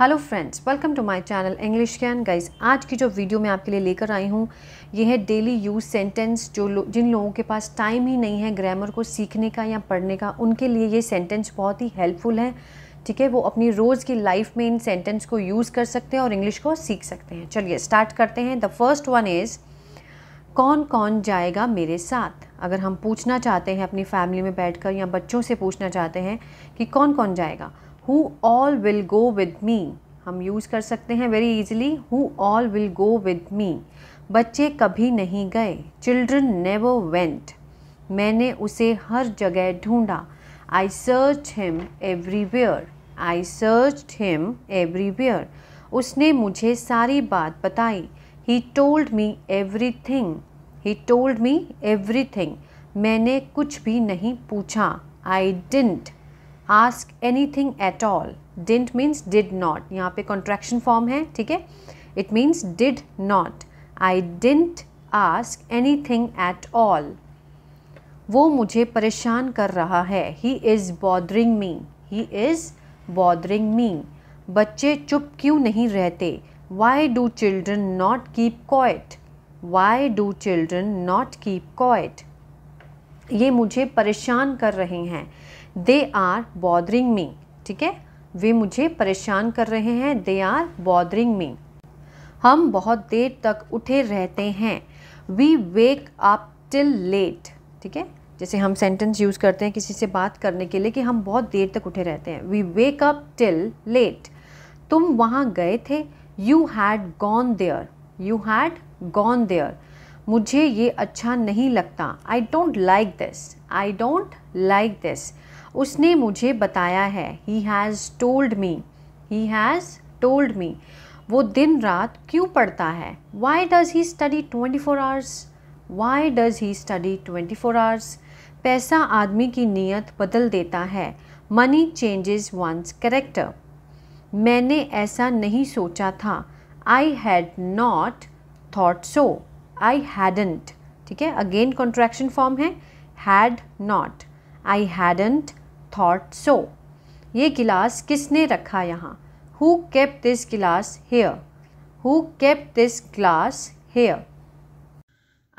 hello friends welcome to my channel English can guys आज की जो वीडियो मैं आपके लिए लेकर आई हूँ ये है डेली यूज सेंटेंस जो लो, जिन लोगों के पास टाइम ही नहीं है ग्रामर को सीखने का या पढ़ने का उनके लिए ये सेंटेंस बहुत ही हेल्पफुल है ठीक है वो अपनी रोज़ की लाइफ में इन सेंटेंस को यूज़ कर सकते हैं और इंग्लिश को सीख सकते हैं चलिए स्टार्ट करते हैं द फर्स्ट वन इज़ कौन कौन जाएगा मेरे साथ अगर हम पूछना चाहते हैं अपनी फैमिली में बैठकर या बच्चों से पूछना चाहते हैं कि कौन कौन जाएगा who all will go with me हम यूज़ कर सकते हैं very easily who all will go with me बच्चे कभी नहीं गए चिल्ड्रन नेवर वेंट मैंने उसे हर जगह ढूंढा I search him everywhere I search him everywhere उसने मुझे सारी बात बताई he told me every thing he told me every thing मैंने कुछ भी नहीं पूछा I didn't ask anything at all didn't means did not यहाँ पे contraction फॉर्म है ठीक है it means did not I didn't ask any thing at all वो मुझे परेशान कर रहा है he is bothering me he is bothering me बच्चे चुप क्यों नहीं रहते why do children not keep quiet why do children not keep quiet ये मुझे परेशान कर रहे हैं दे आर बॉदरिंग मी ठीक है वे मुझे परेशान कर रहे हैं दे आर बॉदरिंग मी हम बहुत देर तक उठे रहते हैं we wake up till late ठीक है जैसे हम सेंटेंस यूज़ करते हैं किसी से बात करने के लिए कि हम बहुत देर तक उठे रहते हैं we wake up till late तुम वहाँ गए थे you had gone there you had gone there मुझे ये अच्छा नहीं लगता I don't like this I don't like this उसने मुझे बताया है he has told me he has told me वो दिन रात क्यों पढ़ता है why does he study twenty four hours why does he study twenty four hours पैसा आदमी की नीयत बदल देता है मनी चेंजेस वंस करेक्टर मैंने ऐसा नहीं सोचा था I had not thought so I hadn't ठीक है अगेन कॉन्ट्रैक्शन फॉर्म है had not I hadn't thought so ये गिलास किसने रखा यहाँ who kept this glass here who kept this glass here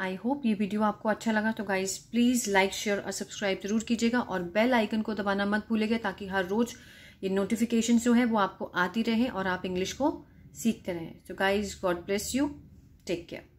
I hope ये वीडियो आपको अच्छा लगा तो गाइज प्लीज़ लाइक शेयर और सब्सक्राइब जरूर कीजिएगा और बेल आइकन को दबाना मत भूलेगा ताकि हर रोज़ ये नोटिफिकेशन जो है वो आपको आती रहे और आप इंग्लिश को सीखते रहें तो guys God bless you take care